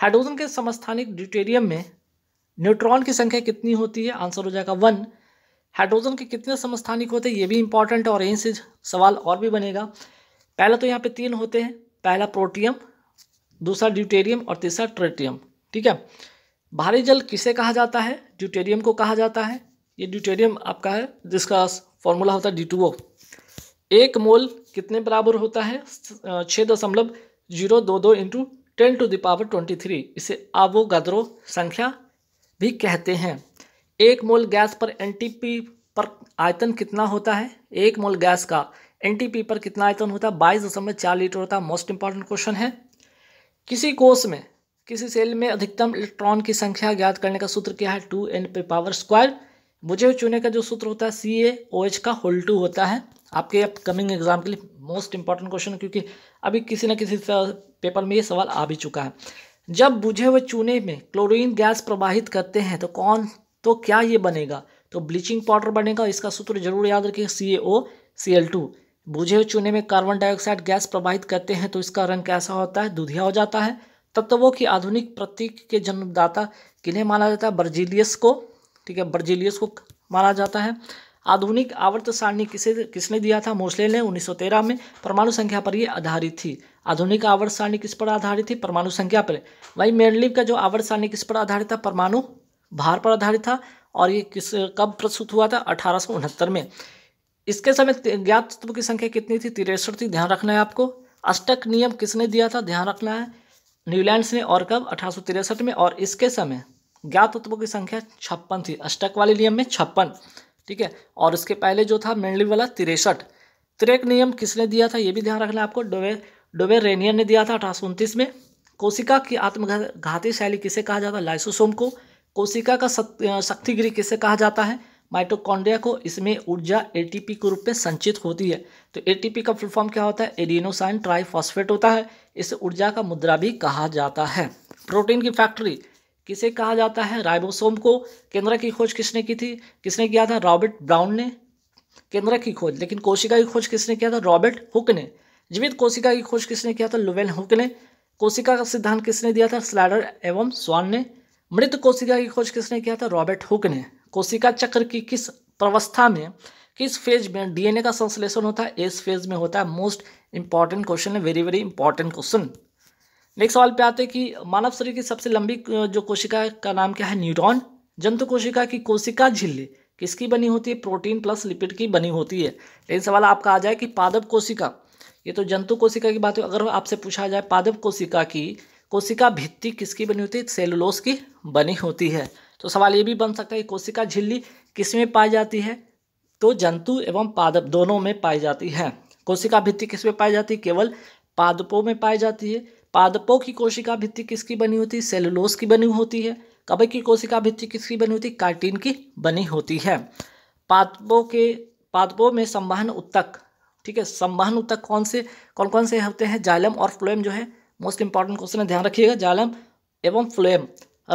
hydrogen के समस्थानिक deuterium में न्यूट्रॉन की संख्या कितनी होती है आंसर हो जाएगा वन हाइड्रोजन के कितने समस्थानिक होते हैं ये भी इंपॉर्टेंट और यहीं से सवाल और भी बनेगा पहला तो यहाँ पे तीन होते हैं पहला प्रोटियम दूसरा ड्यूटेरियम और तीसरा ट्रेटियम ठीक है भारी जल किसे कहा जाता है ड्यूटेरियम को कहा जाता है ये ड्यूटेरियम आपका है जिसका फॉर्मूला होता है डी एक मोल कितने बराबर होता है छः दशमलव जीरो दो दो into ten to the power twenty three इसे आवोगाद्रो संख्या भी कहते हैं एक मोल गैस पर एनटीपी पर आयतन कितना होता है एक मोल गैस का एनटीपी पर कितना आयतन होता है बाईस दशमलव चार लीटर होता है मोस्ट इंपॉर्टेंट क्वेश्चन है किसी कोष में किसी सेल में अधिकतम इलेक्ट्रॉन की संख्या ज्ञात करने का सूत्र क्या है टू एन पे पावर स्क्वायर मुझे चुने का जो सूत्र होता है सी ए ओ एच का होल टू होता है आपके अपकमिंग एग्जाम के लिए मोस्ट इंपॉर्टेंट क्वेश्चन क्योंकि अभी किसी न किसी पेपर में ये सवाल आ भी चुका है जब बुझे हुए चूने में क्लोरीन गैस प्रवाहित करते हैं तो कौन तो क्या ये बनेगा तो ब्लीचिंग पाउडर बनेगा इसका सूत्र जरूर याद रखिए सी A O C L two बुझे हुए चूने में कार्बन डाइऑक्साइड गैस प्रवाहित करते हैं तो इसका रंग कैसा होता है दुधिया हो जाता है तत्वों की आधुनिक प्रतीक के जन्मदाता किन्हें माना जाता है बर्जीलियस को ठीक है बर्जीलियस को माना जाता है आधुनिक आवर्त सारणी किसे किसने दिया था मोसले ने 1913 में परमाणु संख्या पर ये आधारित थी आधुनिक आवर्त सारणी किस पर आधारित थी परमाणु संख्या पर वही मेडलिव का जो आवर्त सारणी किस पर आधारित था परमाणु भार पर आधारित था और ये किस कब प्रस्तुत हुआ था अठारह में इसके समय ज्ञात तत्व की संख्या कितनी थी तिरसठ थी ध्यान रखना है आपको अष्टक नियम किसने दिया था ध्यान रखना है न्यूलैंड्स ने और कब अठारह में और इसके समय ज्ञात तत्वों की संख्या छप्पन थी अष्टक वाले नियम में छप्पन ठीक है और इसके पहले जो था मेनली वाला तिरसठ त्रेक नियम किसने दिया था ये भी ध्यान रखना आपको डोवे डोवे रेनियर ने दिया था अठारह में कोशिका की आत्मघाती शैली किसे कहा जाता है लाइसोसोम को कोशिका का शक्तिगिरी किसे कहा जाता है माइटोकॉन्ड्रिया को इसमें ऊर्जा एटीपी के रूप में संचित होती है तो एटीपी का फुल फॉर्म क्या होता है एडिनोसाइन ट्राइफॉस्फेट होता है इसे ऊर्जा का मुद्रा भी कहा जाता है प्रोटीन की फैक्ट्री किसे कहा जाता है राइबोसोम को केंद्र की खोज किसने की थी किसने किया था रॉबर्ट ब्राउन ने केंद्र की खोज लेकिन कोशिका की खोज किसने किया था रॉबर्ट हुक ने जीवित कोशिका की खोज किसने किया था लुवेन हुक ने कोशिका का सिद्धांत किसने दिया था स्लैडर एवं स्वान ने मृत कोशिका की खोज किसने किया था रॉबर्ट हुक ने कोशिका चक्र की किस प्रवस्था में किस फेज में डीएनए का संश्लेषण होता है इस फेज में होता है मोस्ट इंपॉर्टेंट क्वेश्चन है very very important question next सवाल पे आते हैं कि मानव शरीर की सबसे लंबी जो कोशिका का नाम क्या है न्यूरॉन जंतु कोशिका की कोशिका झिल्ली किसकी बनी होती है प्रोटीन प्लस लिपिड की बनी होती है लेकिन सवाल आपका आ जाए कि पादप कोशिका ये तो जंतु कोशिका की बात है अगर आपसे पूछा जाए पादप कोशिका की कोशिका भित्ती किसकी बनी होती है सेलुलोस की बनी होती है तो सवाल ये भी बन सकता है कि कोशिका झिल्ली किस में पाई जाती है तो जंतु एवं पादप दोनों में पाई जाती है कोशिका भित्ती किस में पाई जाती है केवल पादपों में पाई जाती है पादपों की कोशिका भित्ति किसकी बनी होती है सेलुलोस की बनी होती है कबक की कोशिका भित्ति किसकी बनी होती है कार्टीन की बनी होती है पादपों के पादपों में संवहन उत्तक ठीक है संवहन उत्तक कौन से कौन कौन से होते हैं जालम और फ्लोएम जो है मोस्ट इंपॉर्टेंट क्वेश्चन है ध्यान रखिएगा जालम एवं फ्लोएम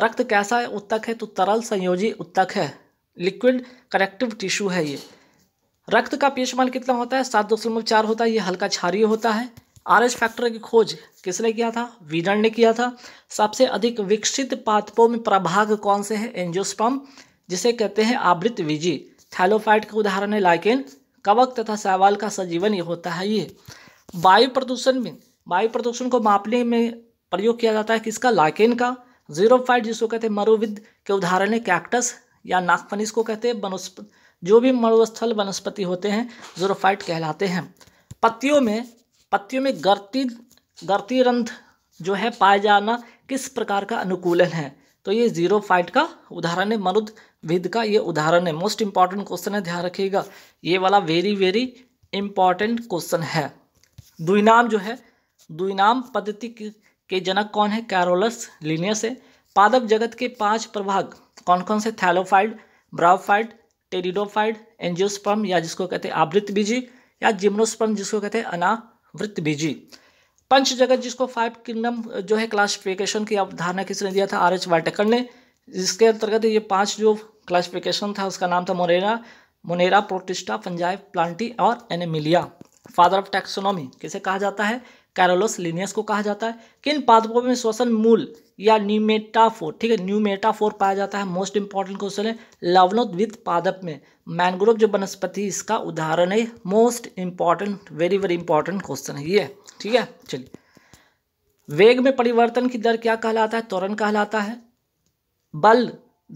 रक्त कैसा है उत्तक है तो तरल संयोजी उत्तक है लिक्विड करेक्टिव टिश्यू है ये रक्त का पीएच मान कितना होता है सात दशमलव चार होता है ये हल्का क्षारीय होता है आरएच फैक्टर की खोज किसने किया था वीनर ने किया था सबसे अधिक विकसित पादपों में प्रभाग कौन से हैं एंजियोस्पम जिसे कहते हैं आवृत विजी थैलोफाइट का उदाहरण है लाइकेन कवक तथा सवाल का सजीवन ये होता है ये वायु प्रदूषण में वायु प्रदूषण को मापने में प्रयोग किया जाता है किसका लाइकेन का जीरोफाइट जिसको कहते हैं मरुविद के उदाहरण है कैक्टस या नागफनिस को कहते हैं वनस्प जो भी मरुस्थल वनस्पति होते हैं जीरोफाइट कहलाते हैं पत्तियों में पत्तियों में गर्ती गर्ती रंध जो है पाया जाना किस प्रकार का अनुकूलन है तो ये जीरो फाइट का उदाहरण है मरुद विद का ये उदाहरण है मोस्ट इंपॉर्टेंट क्वेश्चन है ध्यान रखिएगा ये वाला वेरी वेरी इंपॉर्टेंट क्वेश्चन है दुईनाम जो है दुईनाम पद्धति के जनक कौन है कैरोलस लीनियस है पादप जगत के पांच प्रभाग कौन कौन से थैलोफाइड ब्रावफाइड टेरिडोफाइड एंजियोस्पर्म या जिसको कहते हैं आवृत बीजी या जिम्नोस्पर्म जिसको कहते हैं अना वृत्त बीजी पंच जगत जिसको फाइव किंगडम जो है क्लासिफिकेशन की अवधारणा किसने दिया था आर एच वाटेकर ने जिसके अंतर्गत ये पांच जो क्लासिफिकेशन था उसका नाम था मोरेरा मोनेरा प्रोटिस्टा फंजाइव प्लांटी और एनेमिलिया फादर ऑफ टैक्सोनॉमी किसे कहा जाता है कैरोलस लिनियस को कहा जाता है किन पादपों में श्वसन मूल या न्यूमेटाफोर ठीक है न्यूमेटाफोर पाया जाता है मोस्ट इंपॉर्टेंट क्वेश्चन है लवणोद्वित पादप में मैनग्रोव जो वनस्पति इसका उदाहरण है most important very very important question है ये ठीक है चलिए वेग में परिवर्तन की दर क्या कहलाता है त्वरण कहलाता है बल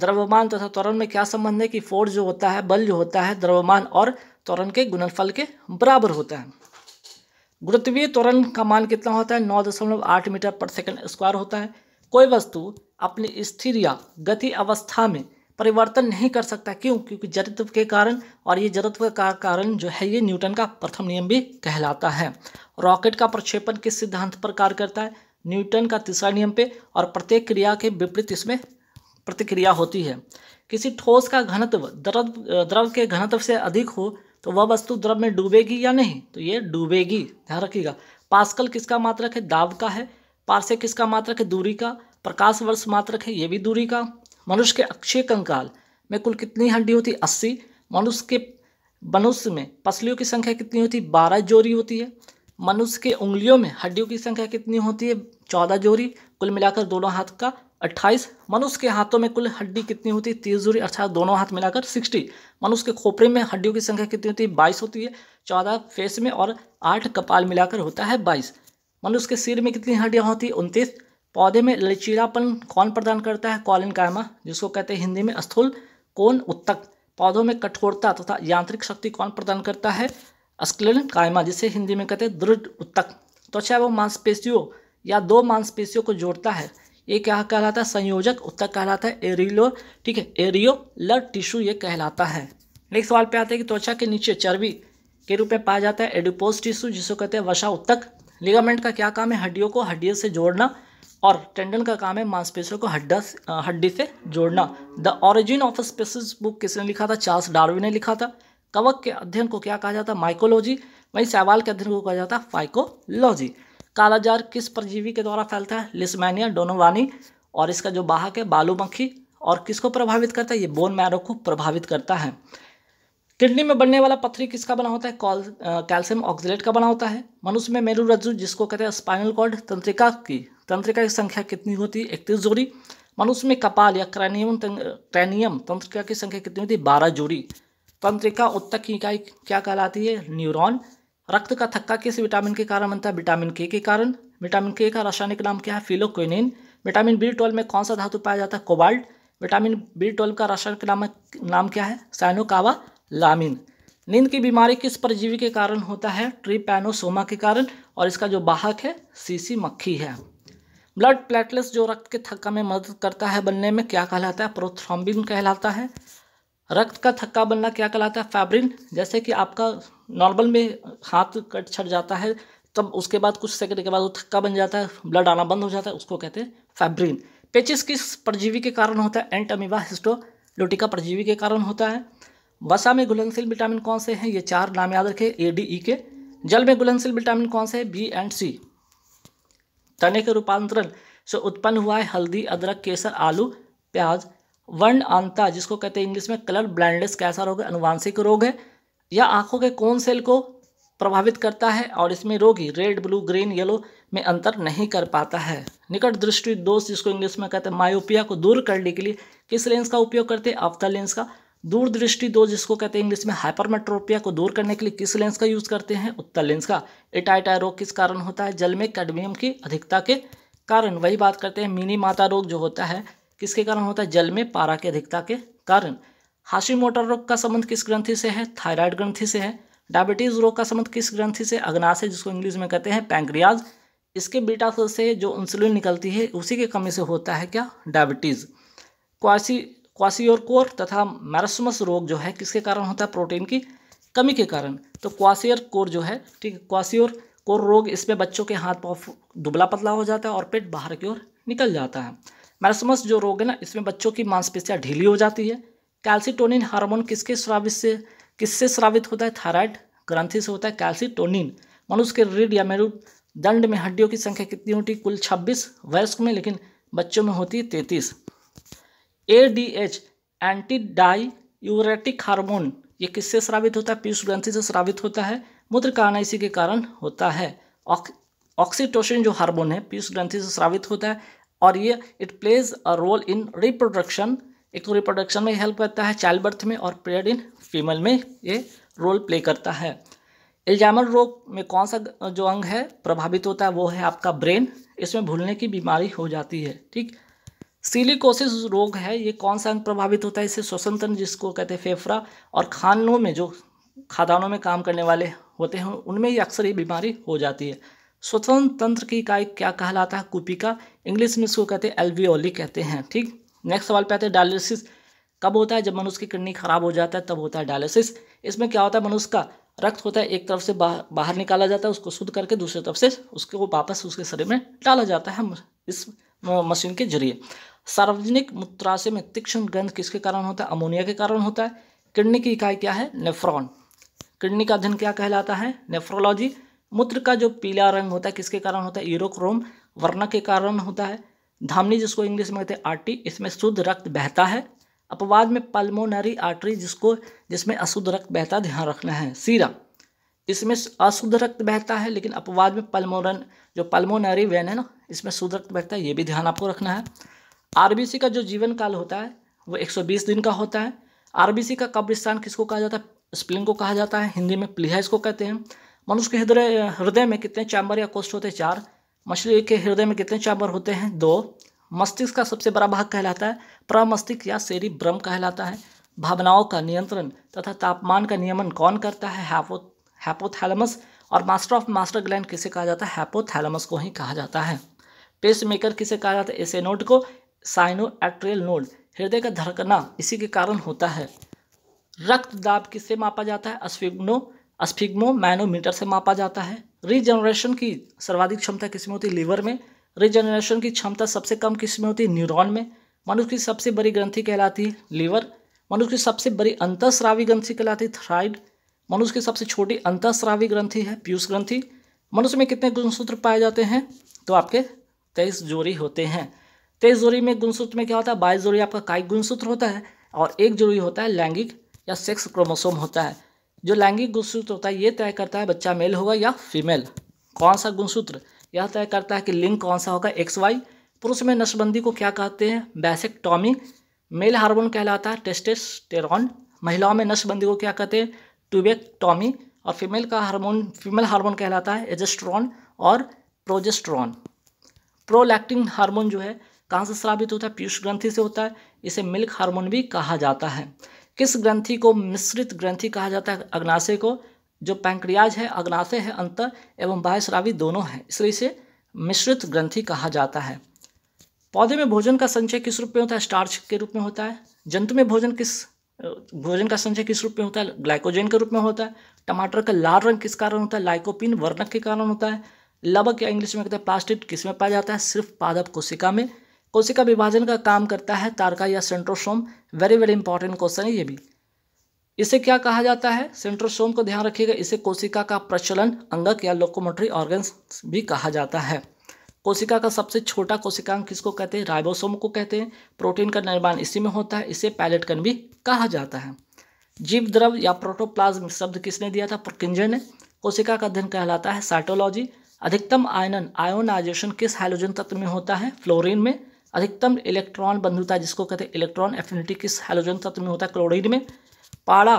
द्रव्यमान तथा तो त्वरण में क्या संबंध है कि फोर्स जो होता है बल जो होता है द्रव्यमान और त्वरण के गुणनफल के बराबर होता है गुरुत्वीय त्वरण का मान कितना होता है नौ दशमलव आठ मीटर पर सेकंड स्क्वायर होता है कोई वस्तु अपनी स्थिर या गति अवस्था में परिवर्तन नहीं कर सकता क्यों क्योंकि जड़त्व के कारण और ये जड़त्व का कारण जो है ये न्यूटन का प्रथम नियम भी कहलाता है रॉकेट का प्रक्षेपण किस सिद्धांत पर कार्य करता है न्यूटन का तीसरा नियम पे और प्रत्येक क्रिया के विपरीत इसमें प्रतिक्रिया होती है किसी ठोस का घनत्व द्रव द्रव के घनत्व से अधिक हो तो वह वस्तु द्रव में डूबेगी या नहीं तो ये डूबेगी ध्यान रखिएगा पास्कल किसका मात्रक है दाब का है पार्से किसका मात्रक है दूरी का प्रकाश वर्ष मात्रक है ये भी दूरी का मनुष्य के अक्षय कंकाल में कुल कितनी हड्डी होती अस्सी मनुष्य के मनुष्य में पसलियों की संख्या कितनी होती है बारह जोड़ी होती है मनुष्य के उंगलियों में हड्डियों की संख्या कितनी होती है चौदह जोड़ी कुल मिलाकर दोनों हाथ का अट्ठाईस मनुष्य के हाथों में कुल हड्डी कितनी होती है तीस जूरी अर्थात दोनों हाथ मिलाकर सिक्सटी मनुष्य के खोपरे में हड्डियों की संख्या कितनी होती है बाईस होती है चौदह फेस में और आठ कपाल मिलाकर होता है बाईस मनुष्य के सिर में कितनी हड्डियाँ होती है उनतीस पौधे में लचीलापन कौन प्रदान करता है कॉलिन कायमा जिसको कहते हैं हिंदी में स्थूल कौन उत्तक पौधों में कठोरता तथा तो यांत्रिक शक्ति कौन प्रदान करता है अस्कलिन कायमा जिसे हिंदी में कहते हैं दृढ़ उत्तक त्वचा तो वो मांसपेशियों या दो मांसपेशियों को जोड़ता है ये क्या कहलाता है संयोजक उत्तक कहलाता है एरिलो ठीक है एरियोलर टिश्यू ये कहलाता है नेक्स्ट सवाल पे आते हैं कि त्वचा के नीचे चर्बी के रूप में पाया जाता है एडिपोज टिश्यू जिसको कहते हैं वशा उत्तक लिगामेंट का क्या काम है हड्डियों को हड्डियों से जोड़ना और टेंडन का काम है मांसपेशियों को हड्डा हड्डी से जोड़ना the Origin of Species book किसने लिखा था चार्ल्स डार्वी ने लिखा था कवक के अध्ययन को क्या कहा जाता है माइकोलॉजी वहीं सवाल के अध्ययन को कहा जाता है फाइकोलॉजी कालाजार किस परजीवी के द्वारा फैलता है लिस्मैनिया डोनोवानी और इसका जो बाहक है बालू मक्खी और किसको प्रभावित करता है ये बोन मैरो को प्रभावित करता है किडनी में बनने वाला पथरी किसका बना होता है कॉल कैल्शियम ऑक्सीलेट का बना होता है मनुष्य में मेरू रज्जु जिसको कहते हैं स्पाइनल कॉर्ड तंत्रिका की तंत्रिका की संख्या कितनी होती है इकतीस जोड़ी मनुष्य में कपाल या क्रैनियम क्रैनियम तंत्रिका की संख्या कितनी होती है बारह जोड़ी तंत्रिका उत्तक की इकाई क्या कहलाती है न्यूरॉन रक्त का थक्का किस विटामिन के कारण बनता है विटामिन के के कारण विटामिन के का रासायनिक नाम क्या है फिलोक्विनिन विटामिन बी ट्वेल्व में कौन सा धातु पाया जाता है कोबाल्ट विटामिन बी ट्वेल्व का रासायनिक नाम नाम क्या है साइनोकावा लामिन नींद की बीमारी किस परजीवी के कारण होता है ट्रीपैनोसोमा के कारण और इसका जो बाहक है सीसी मक्खी है ब्लड प्लेटलेट्स जो रक्त के थक्का में मदद करता है बनने में क्या कहलाता है प्रोथ्रॉम्बिन कहलाता है रक्त का थक्का बनना क्या कहलाता है फैब्रिन जैसे कि आपका नॉर्मल में हाथ कट छट जाता है तब उसके बाद कुछ सेकंड के बाद वो थक्का बन जाता है ब्लड आना बंद हो जाता है उसको कहते हैं फैब्रिन पेचिस किस परजीवी के कारण होता है एंटमिवा हिस्टोलोटिका परजीवी के कारण होता है वसा में घुलनशील विटामिन कौन से हैं ये चार नाम याद रखें ए डी ई के जल में घुलनशील विटामिन कौन से है बी एंड सी तने के रूपांतरण से उत्पन्न हुआ है हल्दी अदरक केसर आलू प्याज वर्ण आंता जिसको कहते हैं इंग्लिश में कलर ब्लाइंडनेस कैसा रोग है अनुवांशिक रोग है या आंखों के कौन सेल को प्रभावित करता है और इसमें रोगी रेड ब्लू ग्रीन येलो में अंतर नहीं कर पाता है निकट दृष्टि दोष जिसको इंग्लिश में कहते हैं मायोपिया को दूर करने के लिए किस लेंस का उपयोग करते हैं अवतल लेंस का दूर दृष्टि दोष जिसको कहते हैं इंग्लिश में हाइपरमेट्रोपिया को दूर करने के लिए किस लेंस का यूज़ करते हैं उत्तर लेंस का एटाइटा रोग किस कारण होता है जल में कैडमियम की अधिकता के कारण वही बात करते हैं मिनी माता रोग जो होता है किसके कारण होता है जल में पारा की अधिकता के कारण हाशी मोटर रोग का संबंध किस ग्रंथि से है थायराइड ग्रंथि से है डायबिटीज़ रोग का संबंध किस ग्रंथि से है जिसको इंग्लिश में कहते हैं पैंक्रियाज इसके बीटा से जो इंसुलिन निकलती है उसी की कमी से होता है क्या डायबिटीज़ क्वासी कोर तथा मैरसमस रोग जो है किसके कारण होता है प्रोटीन की कमी के कारण तो क्वासियर कोर जो है ठीक है क्वासियोर कोर रोग इसमें बच्चों के हाथ पाँव दुबला पतला हो जाता है और पेट बाहर की ओर निकल जाता है मैरसमस जो रोग है ना इसमें बच्चों की मांसपेशियाँ ढीली हो जाती है कैल्सिटोनिन हार्मोन किसके श्रावित से किससे श्रावित होता है थायराइड ग्रंथि से होता है कैल्सिटोनिन मनुष्य के रीढ़ या मेरु दंड में हड्डियों की संख्या कितनी होती है कुल छब्बीस वयस्क में लेकिन बच्चों में होती है तैतीस A D H antidiuretic hormone ये किससे श्रावित होता है पीयूष ग्रंथि से श्रावित होता है मूत्र का आना इसी के कारण होता है ऑक्सीटोसिन जो हार्मोन है पीयूष ग्रंथि से श्रावित होता है और ये it plays a role in reproduction एक तो रिप्रोडक्शन में हेल्प करता है चाइल्ड बर्थ में और पीरियड इन फीमेल में ये रोल प्ले करता है एल्जामर रोग में कौन सा जो अंग है प्रभावित होता है वो है आपका ब्रेन इसमें भूलने की बीमारी हो जाती है ठीक सिलिकोसिस रोग है ये कौन सा अंग प्रभावित होता है इसे स्वसंतन जिसको कहते हैं फेफड़ा और खानों में जो खादानों में काम करने वाले होते हैं उनमें ये अक्सर ये बीमारी हो जाती है स्वतंत्र तंत्र की इकाई क्या कहलाता है कुपिका इंग्लिश में इसको कहते हैं एल्वियोली कहते हैं ठीक नेक्स्ट सवाल पे आते हैं डायलिसिस कब होता है जब मनुष्य की किडनी खराब हो जाता है तब होता है डायलिसिस इसमें क्या होता है मनुष्य का रक्त होता है एक तरफ से बाहर बाहर निकाला जाता है उसको शुद्ध करके दूसरी तरफ से उसको वापस उसके शरीर में डाला जाता है इस मशीन के जरिए सार्वजनिक मूत्राशय में तीक्ष्ण गंध किसके कारण होता है अमोनिया के कारण होता है किडनी की इकाई क्या है नेफ्रॉन किडनी का अध्ययन क्या कहलाता है नेफ्रोलॉजी मूत्र का जो पीला रंग होता है किसके कारण होता है यूरोक्रोम वर्णा के कारण होता है धामनी जिसको इंग्लिश में कहते हैं आर्टी इसमें शुद्ध रक्त बहता है अपवाद में पल्मोनरी आर्टरी जिसको जिसमें अशुद्ध रक्त बहता ध्यान रखना है सीरा इसमें अशुद्ध रक्त बहता है लेकिन अपवाद में पल्मोरन जो पल्मोनरी वेन है ना इसमें शुद्ध रक्त बहता है ये भी ध्यान आपको रखना है आरबीसी का जो जीवन काल होता है वो 120 दिन का होता है आरबीसी का कब्रिस्तान किसको कहा जाता है स्प्लिंग को कहा जाता है हिंदी में प्लीहा इसको कहते हैं मनुष्य के हृदय हृदय में कितने चैम्बर या कोष्ठ होते हैं चार मछली के हृदय में कितने चैम्बर होते हैं दो मस्तिष्क का सबसे बड़ा भाग कहलाता है प्रमस्तिष्क या सेरी ब्रह्म कहलाता है भावनाओं का नियंत्रण तथा तापमान का नियमन कौन करता है हैपो हैपोथैलमस और मास्टर ऑफ मास्टर ग्लैंड किसे कहा जाता है हैपोथैलमस को ही कहा जाता है पेस मेकर किसे कहा जाता है एसे नोड को साइनो एक्ट्रियल नोड हृदय का धड़कना इसी के कारण होता है रक्तदाब किसे मापा जाता है अश्विग्नो अस्फिग्मो मैनोमीटर से मापा जाता है रीजनरेशन की सर्वाधिक क्षमता किस में होती है लीवर में रीजनरेशन की क्षमता सबसे कम किस में होती है न्यूरॉन में मनुष्य की सबसे बड़ी ग्रंथि कहलाती है लीवर मनुष्य की सबसे बड़ी अंतस्रावी ग्रंथि कहलाती है थ्राइड मनुष्य की सबसे छोटी अंतस्रावी ग्रंथि है पीयूष ग्रंथि मनुष्य में कितने गुणसूत्र पाए जाते हैं तो आपके तेईस जोड़ी होते हैं तेईस जोड़ी में गुणसूत्र में क्या होता है बाईस जोड़ी आपका कायिक गुणसूत्र होता है और एक जोड़ी होता है लैंगिक या सेक्स क्रोमोसोम होता है जो लैंगिक गुणसूत्र होता है ये तय करता है बच्चा मेल होगा या फीमेल कौन सा गुणसूत्र यह तय करता है कि लिंग कौन सा होगा एक्स वाई पुरुष में नसबंदी को क्या कहते हैं टॉमी मेल हार्मोन कहलाता है टेस्टेस्टेरॉन महिलाओं में नसबंदी को क्या कहते हैं ट्यूबेक टॉमी और फीमेल का हार्मोन फीमेल हार्मोन कहलाता है एजेस्ट्रॉन और प्रोजेस्ट्रॉन प्रोलैक्टिन हार्मोन जो है कहाँ से श्रावित होता है पीयूष ग्रंथि से होता है इसे मिल्क हार्मोन भी कहा जाता है किस ग्रंथि को मिश्रित ग्रंथि कहा जाता है अग्नाशय को जो पैंक्रियाज है अग्नाशय है अंतर एवं बाह्य श्रावी दोनों है इसलिए इसे मिश्रित ग्रंथि कहा जाता है पौधे में भोजन का संचय किस रूप में होता है स्टार्च के रूप में होता है जंतु में भोजन किस भोजन का संचय किस रूप में होता है ग्लाइकोजन के रूप में होता है टमाटर का लाल रंग किस कारण होता है लाइकोपिन वर्णक के कारण होता है लवक या इंग्लिश में कहते हैं प्लास्टिक किस में पाया जाता है सिर्फ पादप कोशिका में कोशिका विभाजन का काम करता है तारका या centrosome very very important question है ये भी इसे क्या कहा जाता है सेंट्रोसोम को ध्यान रखिएगा इसे कोशिका का प्रचलन अंगक या लोकोमोटरी ऑर्गन्स भी कहा जाता है कोशिका का सबसे छोटा कोशिकांग किसको कहते हैं राइबोसोम को कहते हैं प्रोटीन का निर्माण इसी में होता है इसे पैलेटकन भी कहा जाता है जीव द्रव या प्रोटोप्लाज्म शब्द किसने दिया था प्रकिंजन ने कोशिका का अध्ययन कहलाता है साइटोलॉजी अधिकतम आयनन आयोनाइजेशन किस हाइड्रोजन तत्व में होता है फ्लोरीन में अधिकतम इलेक्ट्रॉन बंधुता जिसको कहते हैं इलेक्ट्रॉन एफिनिटी किस हेलोजन तत्व में होता है क्लोरीन में पारा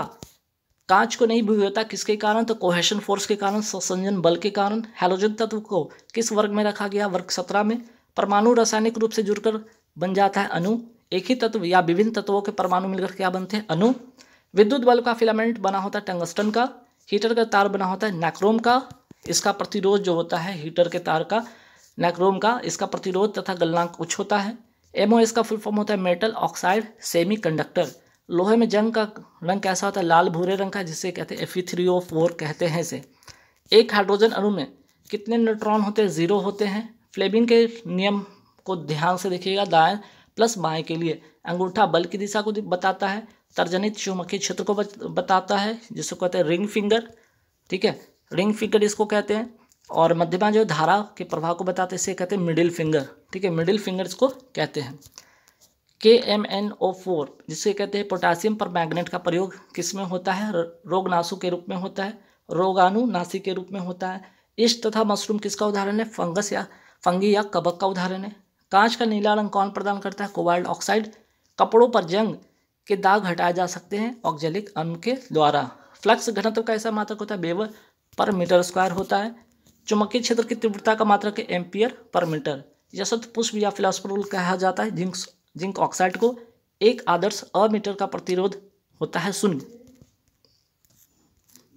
कांच को नहीं होता किसके कारण तो कोहेशन फोर्स के कारण संसंजन बल के कारण हेलोजन तत्व को किस वर्ग में रखा गया वर्ग सत्रह में परमाणु रासायनिक रूप से जुड़कर बन जाता है अनु एक ही तत्व या विभिन्न तत्वों के परमाणु मिलकर क्या बनते हैं अनु विद्युत बल्ब का फिलामेंट बना होता है टंगस्टन का हीटर का तार बना होता है नैक्रोम का इसका प्रतिरोध जो होता है हीटर के तार का नैक्रोम का इसका प्रतिरोध तथा गलनांक उच्च होता है एमओ का फुल फॉर्म होता है मेटल ऑक्साइड सेमीकंडक्टर लोहे में जंग का रंग कैसा होता है लाल भूरे रंग का जिसे कहते हैं एफ थ्री ओ फोर कहते हैं इसे एक हाइड्रोजन अणु में कितने न्यूट्रॉन होते हैं ज़ीरो होते हैं फ्लेबिन के नियम को ध्यान से देखिएगा दाएं प्लस बाएं के लिए अंगूठा बल की दिशा को बताता है तर्जनित चुंबकीय क्षेत्र को बताता है जिसको कहते हैं रिंग फिंगर ठीक है रिंग फिंगर इसको कहते हैं और मध्यमा जो धारा के प्रभाव को बताते इसे कहते हैं मिडिल फिंगर ठीक है मिडिल फिंगर्स को कहते हैं के एम एन ओ फोर जिसे कहते हैं पोटासियम पर मैग्नेट का प्रयोग किस में होता है रोगनाशु के रूप में होता है रोगाणु के रूप में होता है इष्ट तथा मशरूम किसका उदाहरण है फंगस या फंगी या कबक का उदाहरण है कांच का नीला रंग कौन प्रदान करता है कोबाल्ट ऑक्साइड कपड़ों पर जंग के दाग हटाए जा सकते हैं ऑक्जेलिक अम के द्वारा फ्लक्स घनत्व का ऐसा मात्रक होता है बेवर पर मीटर स्क्वायर होता है चुम्बकीय क्षेत्र की तीव्रता का मात्रक है एम्पियर पर मीटर यशत पुष्प या फिलासफर कहा जाता है जिंक जिंक ऑक्साइड को एक आदर्श अमीटर का प्रतिरोध होता है शून्य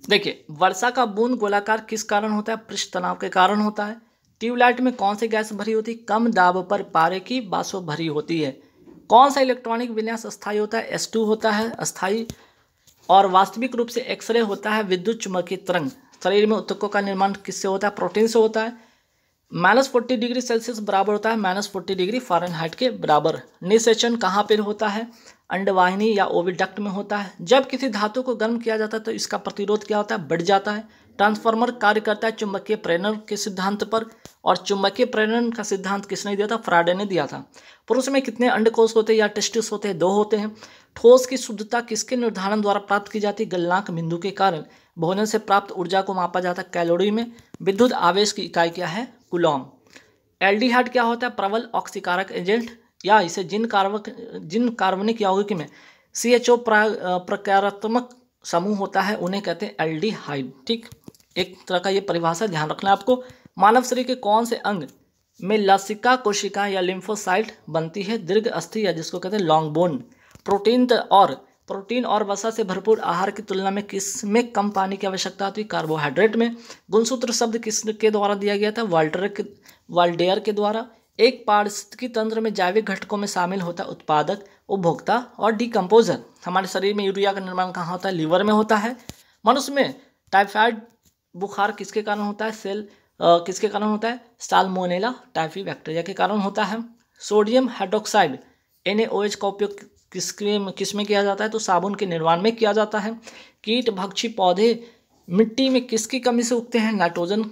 देखिए वर्षा का बूंद गोलाकार किस कारण होता है पृष्ठ तनाव के कारण होता है ट्यूबलाइट में कौन सी गैस भरी होती है कम दाब पर पारे की बासो भरी होती है कौन सा इलेक्ट्रॉनिक विन्यास अस्थायी होता है एस टू होता है अस्थायी और वास्तविक रूप से एक्सरे होता है विद्युत चुम्बकीय तरंग शरीर में उत्तकों का निर्माण किससे होता है प्रोटीन से होता है माइनस फोर्टी डिग्री सेल्सियस बराबर होता है माइनस फोर्टी डिग्री हाइट के बराबर निसेचन कहाँ पर होता है अंडवाहिनी या ओविडक्ट में होता है जब किसी धातु को गर्म किया जाता है तो इसका प्रतिरोध क्या होता है बढ़ जाता है ट्रांसफार्मर कार्य करता है चुंबकीय प्रेरण के सिद्धांत पर और चुंबकीय प्रेरण का सिद्धांत किसने दिया था फ्राडे ने दिया था पुरुष में कितने अंडकोश होते हैं या टेस्टिस होते हैं दो होते हैं ठोस की शुद्धता किसके निर्धारण द्वारा प्राप्त की जाती है गलनाक बिंदु के कारण भोजन से प्राप्त ऊर्जा को मापा जाता है कैलोरी में विद्युत आवेश की इकाई क्या है कुलॉम एल्डिहाइड क्या होता है प्रबल ऑक्सीकारक एजेंट या इसे जिन कार्बक जिन कार्बनिक यौगिक में सी एच ओ प्रकारात्मक समूह होता है उन्हें कहते हैं एल्डिहाइड ठीक एक तरह का ये परिभाषा ध्यान रखना है आपको मानव शरीर के कौन से अंग में लसिका कोशिका या लिम्फोसाइट बनती है दीर्घ अस्थि या जिसको कहते हैं लॉन्ग बोन प्रोटीन और प्रोटीन और वसा से भरपूर आहार की तुलना में किस में कम पानी की आवश्यकता होती है कार्बोहाइड्रेट में गुणसूत्र शब्द किस के द्वारा दिया गया था वाल्टर के वाल्डेयर के द्वारा एक पारिस्थितिकी तंत्र में जैविक घटकों में शामिल होता है उत्पादक उपभोक्ता और डिकम्पोजर हमारे शरीर में यूरिया का निर्माण कहाँ होता है लीवर में होता है मनुष्य में टाइफाइड बुखार किसके कारण होता है सेल आ, किसके कारण होता है साल्मोनेला टाइफी बैक्टीरिया के कारण होता है सोडियम हाइड्रोक्साइड एन का उपयोग किसके किस में किया जाता है तो साबुन के निर्माण में किया जाता है कीट भक्षी पौधे मिट्टी में किसकी कमी से उगते हैं नाइट्रोजन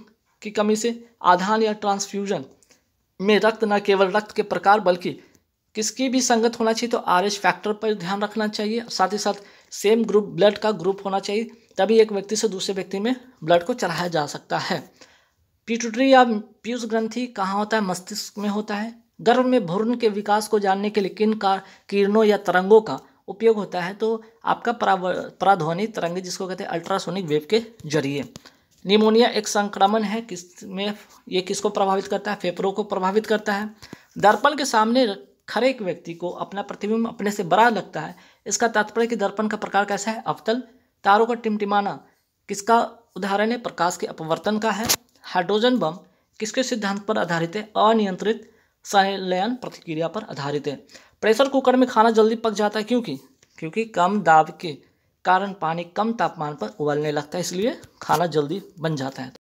की कमी से आधान या ट्रांसफ्यूजन में रक्त न केवल रक्त के प्रकार बल्कि किसकी भी संगत होना चाहिए तो आर एच फैक्टर पर ध्यान रखना चाहिए साथ ही साथ सेम ग्रुप ब्लड का ग्रुप होना चाहिए तभी एक व्यक्ति से दूसरे व्यक्ति में ब्लड को चढ़ाया जा सकता है पिटूटरी या पीयूष ग्रंथि कहाँ होता है मस्तिष्क में होता है गर्भ में भ्रूण के विकास को जानने के लिए किन का किरणों या तरंगों का उपयोग होता है तो आपका पराध्वनि तरंग जिसको कहते हैं अल्ट्रासोनिक वेव के जरिए निमोनिया एक संक्रमण है किस में ये किसको प्रभावित करता है फेफड़ों को प्रभावित करता है दर्पण के सामने खड़े एक व्यक्ति को अपना प्रतिबिंब अपने से बड़ा लगता है इसका तात्पर्य कि दर्पण का प्रकार कैसा है अवतल तारों का टिमटिमाना किसका उदाहरण है प्रकाश के अपवर्तन का है हाइड्रोजन बम किसके सिद्धांत पर आधारित है अनियंत्रित संलयन प्रतिक्रिया पर आधारित है प्रेशर कुकर में खाना जल्दी पक जाता है क्योंकि क्योंकि कम दाब के कारण पानी कम तापमान पर उबलने लगता है इसलिए खाना जल्दी बन जाता है